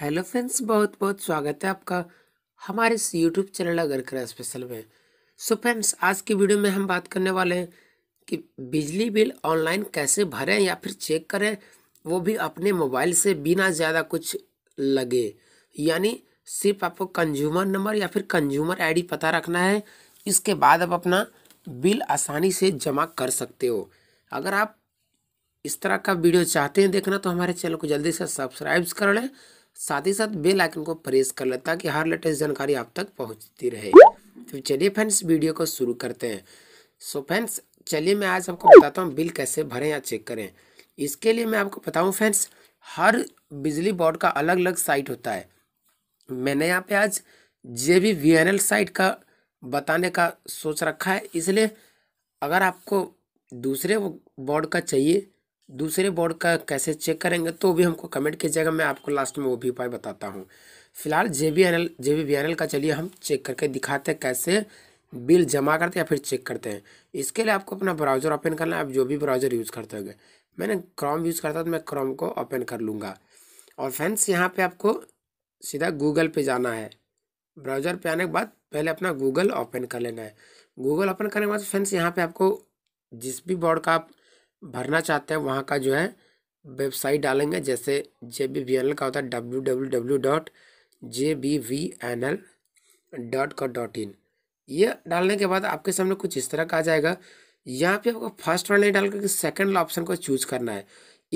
hello friends बहुत बहुत स्वागत है आपका हमारे इस यूट्यूब चैनल अगर करा स्पेशल में सो so फ्रेंड्स आज की वीडियो में हम बात करने वाले हैं कि बिजली बिल ऑनलाइन कैसे भरें या फिर चेक करें वो भी अपने मोबाइल से बिना ज़्यादा कुछ लगे यानी सिर्फ आपको कंज्यूमर नंबर या फिर कंज्यूमर आईडी पता रखना है इसके बाद आप अपना बिल आसानी से जमा कर सकते हो अगर आप इस तरह का वीडियो चाहते हैं देखना तो हमारे चैनल को जल्दी से सब्सक्राइब कर लें साथ ही साथ बेल आइकन को प्रेस कर लेता ताकि हर लेटेस्ट जानकारी आप तक पहुंचती रहे तो चलिए फ्रेंड्स वीडियो को शुरू करते हैं सो फ्रेंड्स चलिए मैं आज आपको बताता हूँ बिल कैसे भरें या चेक करें इसके लिए मैं आपको बताऊँ फ्रेंड्स हर बिजली बोर्ड का अलग अलग साइट होता है मैंने यहाँ पे आज J B V N L site का बताने का सोच रखा है इसलिए अगर आपको दूसरे बोर्ड का चाहिए दूसरे बोर्ड का कैसे चेक करेंगे तो भी हमको कमेंट कीजिएगा मैं आपको लास्ट में वो भी उपाय बताता हूँ फिलहाल J B N L J B B N L का चलिए हम चेक करके दिखाते हैं कैसे बिल जमा करते हैं या फिर चेक करते हैं इसके लिए आपको अपना ब्राउज़र ओपन करना है आप जो भी ब्राउज़र यूज़ करते होंगे मैंने क्रोम यूज़ करता तो मैं क्रोम को ओपन कर लूँगा और फ्रेंड्स यहाँ पे आपको सीधा गूगल पे जाना है ब्राउज़र पे आने के बाद पहले अपना गूगल ओपन कर लेना है गूगल ओपन करने के बाद फ्रेंड्स यहाँ पर आपको जिस भी बोर्ड का आप भरना चाहते हैं वहाँ का जो है वेबसाइट डालेंगे जैसे J B V N L का होता है W W W dot J B V N L dot co dot in ये डालने के बाद आपके सामने कुछ इस तरह का आ जाएगा यहाँ पे आपको फर्स्ट वाला नहीं डाल करके सेकेंड ऑप्शन को चूज करना है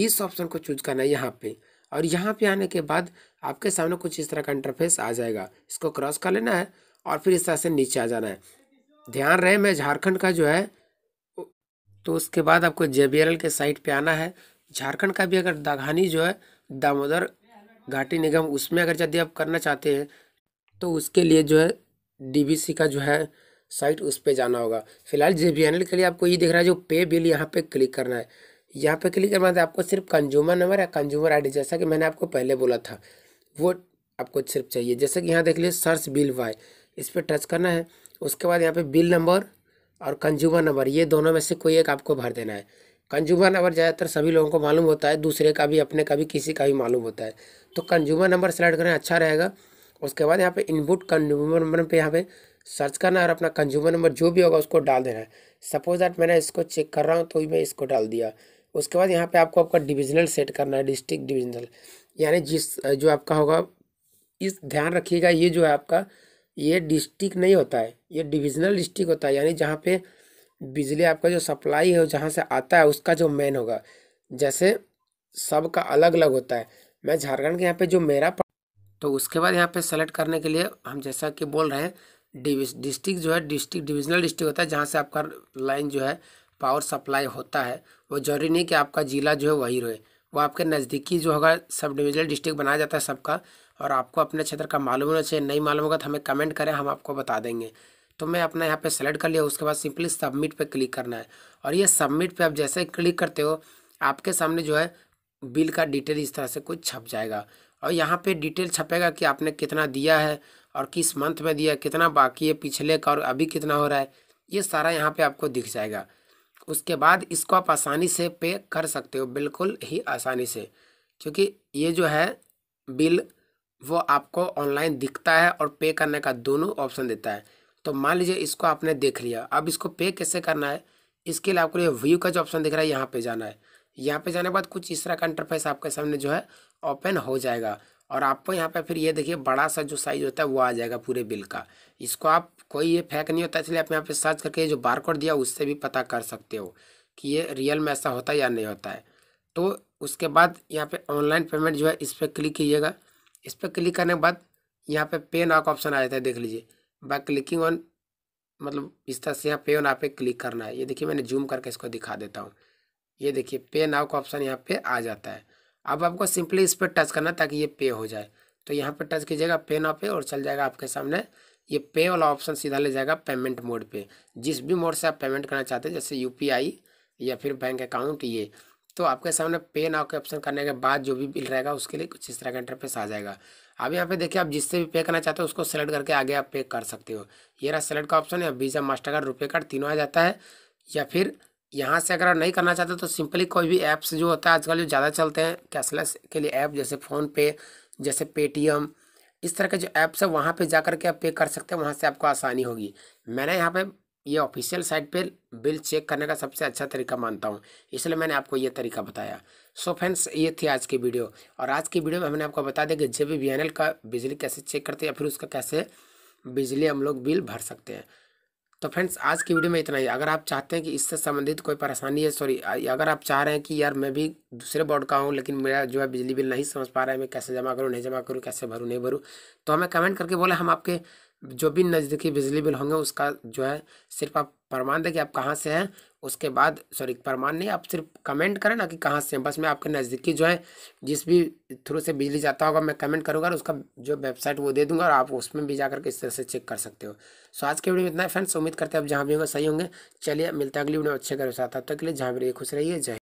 इस ऑप्शन को चूज करना है यहाँ पे और यहाँ पे आने के बाद आपके सामने कुछ इस तरह का इंटरफेस आ जाएगा इसको क्रॉस कर लेना है और फिर इस तरह से नीचे आ जाना है ध्यान रहे मैं झारखंड का जो है तो उसके बाद आपको जे के साइट पे आना है झारखंड का भी अगर दाघानी जो है दामोदर घाटी निगम उसमें अगर यदि आप करना चाहते हैं तो उसके लिए जो है डी का जो है साइट उस पर जाना होगा फिलहाल जे के लिए आपको ये दिख रहा है जो पे बिल यहाँ पे क्लिक करना है यहाँ पे क्लिक करना आपको सिर्फ कंज्यूमर नंबर या कंज्यूमर आईडी जैसा कि मैंने आपको पहले बोला था वो आपको सिर्फ चाहिए जैसे कि यहाँ देख लीजिए सर्च बिल वाई इस पर टच करना है उसके बाद यहाँ पे बिल नंबर और कंज्यूमर नंबर ये दोनों में से कोई एक आपको भर देना है कंज्यूमर नंबर ज़्यादातर सभी लोगों को मालूम होता है दूसरे का भी अपने का भी किसी का भी मालूम होता है तो कंज्यूमर नंबर सेलेक्ट करना अच्छा रहेगा उसके बाद यहाँ पे इनपुट कंज्यूमर नंबर पे यहाँ पे सर्च करना है और अपना कंज्यूमर नंबर जो भी होगा उसको डाल देना है सपोज दैट मैंने इसको चेक कर रहा हूँ तो मैं इसको डाल दिया उसके बाद यहाँ पर आपको आपका डिविजनल सेट करना है डिस्ट्रिक्ट डिविजनल यानी जिस जो आपका होगा इस ध्यान रखिएगा ये जो है आपका ये डिस्ट्रिक्ट नहीं होता है ये डिविजनल डिस्ट्रिक्ट होता है यानी जहाँ पे बिजली आपका जो सप्लाई है जहाँ से आता है उसका जो मेन होगा जैसे सब का अलग अलग होता है मैं झारखंड के यहाँ पे जो मेरा तो उसके बाद यहाँ पे सेलेक्ट करने के लिए हम जैसा कि बोल रहे हैं डिविज डिस्ट्रिक्ट जो है डिस्ट्रिक्ट डिविजनल डिस्ट्रिक्ट होता है जहाँ से आपका लाइन जो है पावर सप्लाई होता है वो जरूरी नहीं कि आपका ज़िला जो है वही रहे वो आपके नज़दीकी जो होगा सब डिविजनल डिस्ट्रिक्ट बनाया जाता है सबका और आपको अपने क्षेत्र का मालूम होना चाहिए नहीं मालूम होगा तो हमें कमेंट करें हम आपको बता देंगे तो मैं अपना यहाँ पे सेलेक्ट कर लिया उसके बाद सिंपली सबमिट पे क्लिक करना है और ये सबमिट पे आप जैसे क्लिक करते हो आपके सामने जो है बिल का डिटेल इस तरह से कुछ छप जाएगा और यहाँ पे डिटेल छपेगा कि आपने कितना दिया है और किस मंथ में दिया कितना बाकी है पिछले का और अभी कितना हो रहा है ये सारा यहाँ पर आपको दिख जाएगा उसके बाद इसको आप आसानी से पे कर सकते हो बिल्कुल ही आसानी से क्योंकि ये जो है बिल वो आपको ऑनलाइन दिखता है और पे करने का दोनों ऑप्शन देता है तो मान लीजिए इसको आपने देख लिया अब इसको पे कैसे करना है इसके लिए आपको व्यू का जो ऑप्शन दिख रहा है यहाँ पे जाना है यहाँ पे जाने के बाद कुछ इस तरह का इंटरफेस आपके सामने जो है ओपन हो जाएगा और आपको यहाँ पे फिर ये देखिए बड़ा सा जो साइज होता है वो आ जाएगा पूरे बिल का इसको आप कोई ये फेंक नहीं होता इसलिए आप यहाँ पे सर्च करके जो कोड दिया उससे भी पता कर सकते हो कि ये रियल में ऐसा होता है या नहीं होता है तो उसके बाद यहाँ पे ऑनलाइन पेमेंट जो है इस पर क्लिक कीजिएगा इस पर क्लिक करने के बाद यहाँ पे पे नाव का ऑप्शन आ जाता है देख लीजिए बाय क्लिकिंग ऑन मतलब इस तरह से यहाँ पे आप पे क्लिक करना है ये देखिए मैंने जूम करके इसको दिखा देता हूँ ये देखिए पे नाव का ऑप्शन यहाँ पे आ जाता है अब आपको सिंपली इस पर टच करना ताकि ये पे हो जाए तो यहाँ पे टच कीजिएगा पे नाव पे और चल जाएगा आपके सामने ये पे वाला ऑप्शन सीधा ले जाएगा पेमेंट मोड पे जिस भी मोड से आप पेमेंट करना चाहते हैं जैसे यूपीआई या फिर बैंक अकाउंट ये तो आपके सामने पे नाव के ऑप्शन करने के बाद जो भी बिल रहेगा उसके लिए कुछ इस तरह का इंटरफेस आ जाएगा अब यहाँ पे देखिए आप जिससे भी पे करना चाहते हो उसको सेलेक्ट करके आगे आप पे कर सकते हो ये रहा सेलेक्ट का ऑप्शन है Visa Mastercard RuPay card तीनों आ जाता है या फिर यहाँ से अगर आप नहीं करना चाहते तो सिंपली कोई भी ऐप्स जो होता है आजकल जो ज़्यादा चलते हैं कैशलेस के लिए ऐप जैसे फ़ोनपे जैसे पेटीएम इस तरह के जो ऐप्स है वहाँ पे जा करके के आप पे कर सकते हैं वहाँ से आपको आसानी होगी मैंने यहाँ पे ये ऑफिशियल साइट पे बिल चेक करने का सबसे अच्छा तरीका मानता हूँ इसलिए मैंने आपको ये तरीका बताया सो so फ्रेंड्स ये थी आज की वीडियो और आज की वीडियो में हमने आपको बता दें कि जे बी बी का बिजली कैसे चेक करते हैं या फिर उसका कैसे बिजली हम लोग बिल भर सकते हैं तो फ्रेंड्स आज की वीडियो में इतना ही अगर आप चाहते हैं कि इससे संबंधित कोई परेशानी है सॉरी अगर आप चाह रहे हैं कि यार मैं भी दूसरे बोर्ड का हूँ लेकिन मेरा जो है बिजली बिल नहीं समझ पा रहा है मैं कैसे जमा करूँ नहीं जमा करूँ कैसे भरूँ नहीं भरूँ तो हमें कमेंट करके बोला हम आपके जो भी नज़दीकी बिजली बिल होंगे उसका जो है सिर्फ आप प्रमाण दें कि आप कहाँ से हैं उसके बाद सॉरी प्रमाण नहीं आप सिर्फ कमेंट करें ना कि कहाँ से हैं बस मैं आपके नज़दीकी जो है जिस भी थ्रू से बिजली जाता होगा मैं कमेंट करूँगा और उसका जो वेबसाइट वो दे दूँगा और आप उसमें भी जाकर के इस तरह से चेक कर सकते हो सो आज के वीडियो में इतना फ्रेंड्स उम्मीद करते हैं आप जहाँ भी होंगे सही होंगे चलिए मिलता अगली वीडियो अच्छे घर करो साथ तो के लिए जहाँ भी खुश रहिए जय